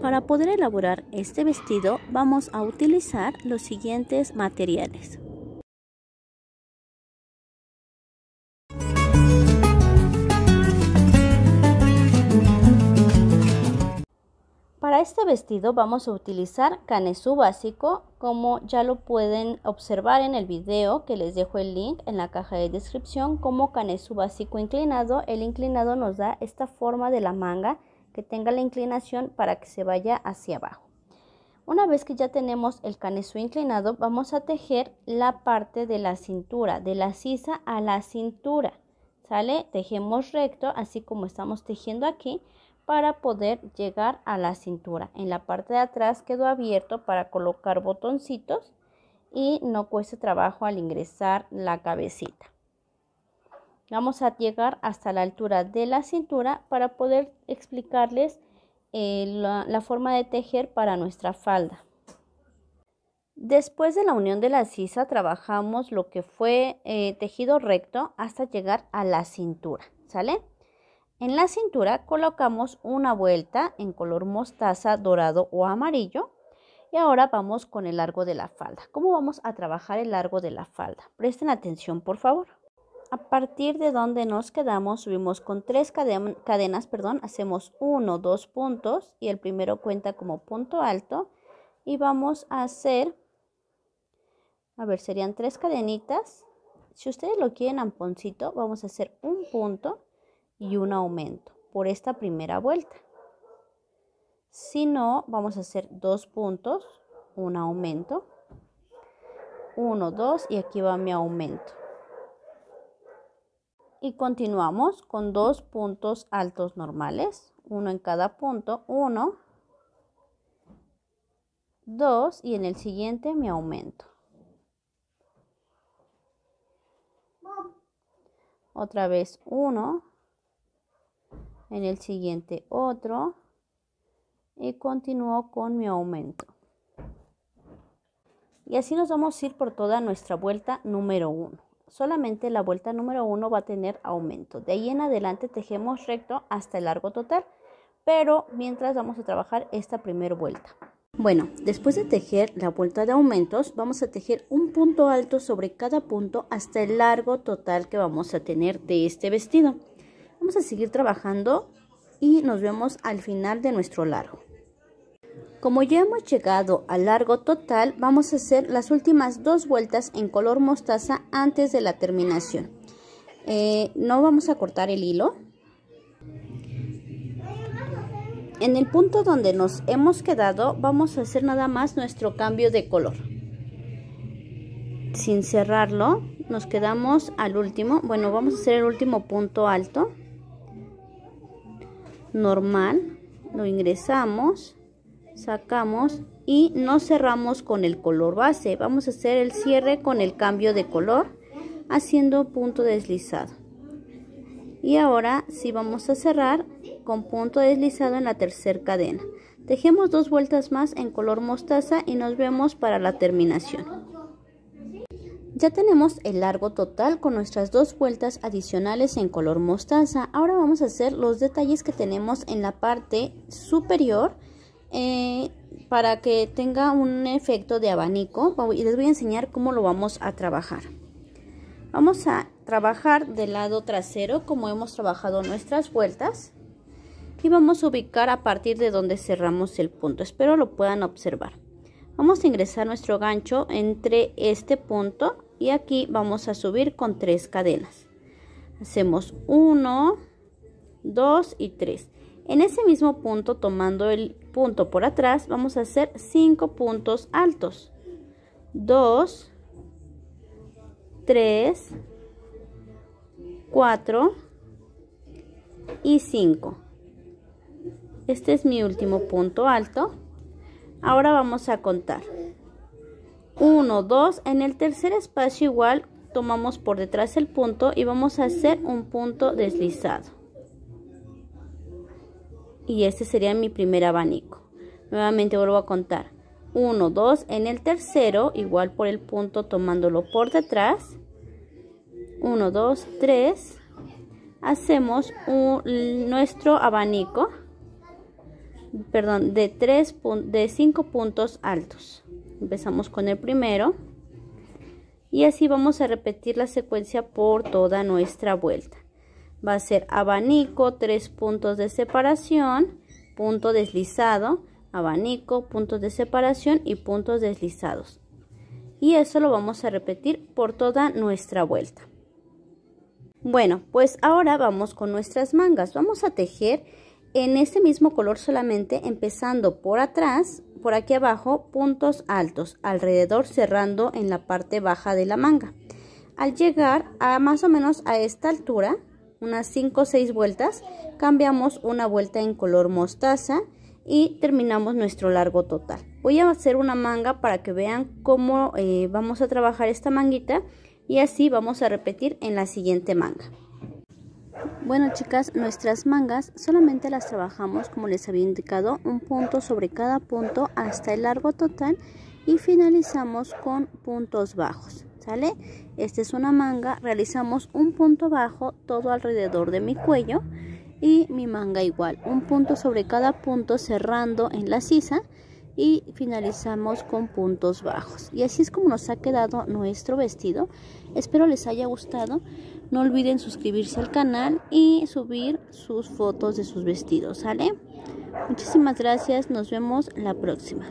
Para poder elaborar este vestido vamos a utilizar los siguientes materiales. Para este vestido vamos a utilizar canesú básico, como ya lo pueden observar en el video que les dejo el link en la caja de descripción, como canesú básico inclinado. El inclinado nos da esta forma de la manga que tenga la inclinación para que se vaya hacia abajo. Una vez que ya tenemos el canesú inclinado, vamos a tejer la parte de la cintura, de la sisa a la cintura. ¿Sale? Tejemos recto, así como estamos tejiendo aquí, para poder llegar a la cintura. En la parte de atrás quedó abierto para colocar botoncitos y no cueste trabajo al ingresar la cabecita. Vamos a llegar hasta la altura de la cintura para poder explicarles eh, la, forma de tejer para nuestra falda. Después de la unión de la sisa trabajamos lo que fue eh, tejido recto hasta llegar a la cintura, ¿sale? En la cintura colocamos una vuelta en color mostaza, dorado o amarillo. Y ahora vamos con el largo de la falda. ¿Cómo vamos a trabajar el largo de la falda? Presten atención, por favor a partir de donde nos quedamos, subimos con tres cadenas, perdón, hacemos uno, dos puntos y el primero cuenta como punto alto y vamos a hacer, a ver, serían tres cadenitas. Si ustedes lo quieren amponcito, vamos a hacer un punto y un aumento por esta primera vuelta. Si no, vamos a hacer dos puntos, un aumento, uno, dos y aquí va mi aumento y continuamos con dos puntos altos normales, uno en cada punto, uno, dos y en el siguiente me aumento. Otra vez uno, en el siguiente otro y continúo con mi aumento. Y así nos vamos a ir por toda nuestra vuelta número uno solamente la vuelta número 1 va a tener aumento. De ahí en adelante tejemos recto hasta el largo total, pero mientras vamos a trabajar esta primera vuelta. Bueno, después de tejer la vuelta de aumentos, vamos a tejer un punto alto sobre cada punto hasta el largo total que vamos a tener de este vestido. Vamos a seguir trabajando y nos vemos al final de nuestro largo. Como ya hemos llegado al largo total, vamos a hacer las últimas dos vueltas en color mostaza antes de la terminación. Eh, no vamos a cortar el hilo. En el punto donde nos hemos quedado, vamos a hacer nada más nuestro cambio de color. Sin cerrarlo, nos quedamos al último. Bueno, vamos a hacer el último punto alto. Normal. Lo ingresamos sacamos y no cerramos con el color base vamos a hacer el cierre con el cambio de color haciendo punto deslizado y ahora sí vamos a cerrar con punto deslizado en la tercera cadena dejemos dos vueltas más en color mostaza y nos vemos para la terminación ya tenemos el largo total con nuestras dos vueltas adicionales en color mostaza ahora vamos a hacer los detalles que tenemos en la parte superior eh, para que tenga un efecto de abanico y les voy a enseñar cómo lo vamos a trabajar. Vamos a trabajar del lado trasero como hemos trabajado nuestras vueltas y vamos a ubicar a partir de donde cerramos el punto. Espero lo puedan observar. Vamos a ingresar nuestro gancho entre este punto y aquí vamos a subir con tres cadenas. Hacemos 1, 2 y 3. En ese mismo punto, tomando el punto por atrás, vamos a hacer cinco puntos altos. 2, 3, 4 y 5. Este es mi último punto alto. Ahora vamos a contar. 1, 2. En el tercer espacio igual tomamos por detrás el punto y vamos a hacer un punto deslizado y este sería mi primer abanico. Nuevamente vuelvo a contar. 1, 2, en el tercero, igual por el punto tomándolo por detrás. 1, 2, 3. Hacemos nuestro abanico, perdón, de, tres, de 5 puntos altos. Empezamos con el primero. Y así vamos a repetir la secuencia por toda nuestra vuelta va a ser abanico, tres puntos de separación, punto deslizado, abanico, puntos de separación y puntos deslizados. Y eso lo vamos a repetir por toda nuestra vuelta. Bueno, pues ahora vamos con nuestras mangas. Vamos a tejer en este mismo color solamente empezando por atrás, por aquí abajo, puntos altos, alrededor cerrando en la parte baja de la manga. Al llegar a más o menos a esta altura, unas 5 o 6 vueltas, cambiamos una vuelta en color mostaza y terminamos nuestro largo total. Voy a hacer una manga para que vean cómo eh, vamos a trabajar esta manguita y así vamos a repetir en la siguiente manga. Bueno chicas, nuestras mangas solamente las trabajamos como les había indicado, un punto sobre cada punto hasta el largo total y finalizamos con puntos bajos. ¿sale? Esta es una manga, realizamos un punto bajo todo alrededor de mi cuello y mi manga igual, un punto sobre cada punto cerrando en la sisa y finalizamos con puntos bajos. Y así es como nos ha quedado nuestro vestido. Espero les haya gustado. No olviden suscribirse al canal y subir sus fotos de sus vestidos, ¿sale? Muchísimas gracias, nos vemos la próxima.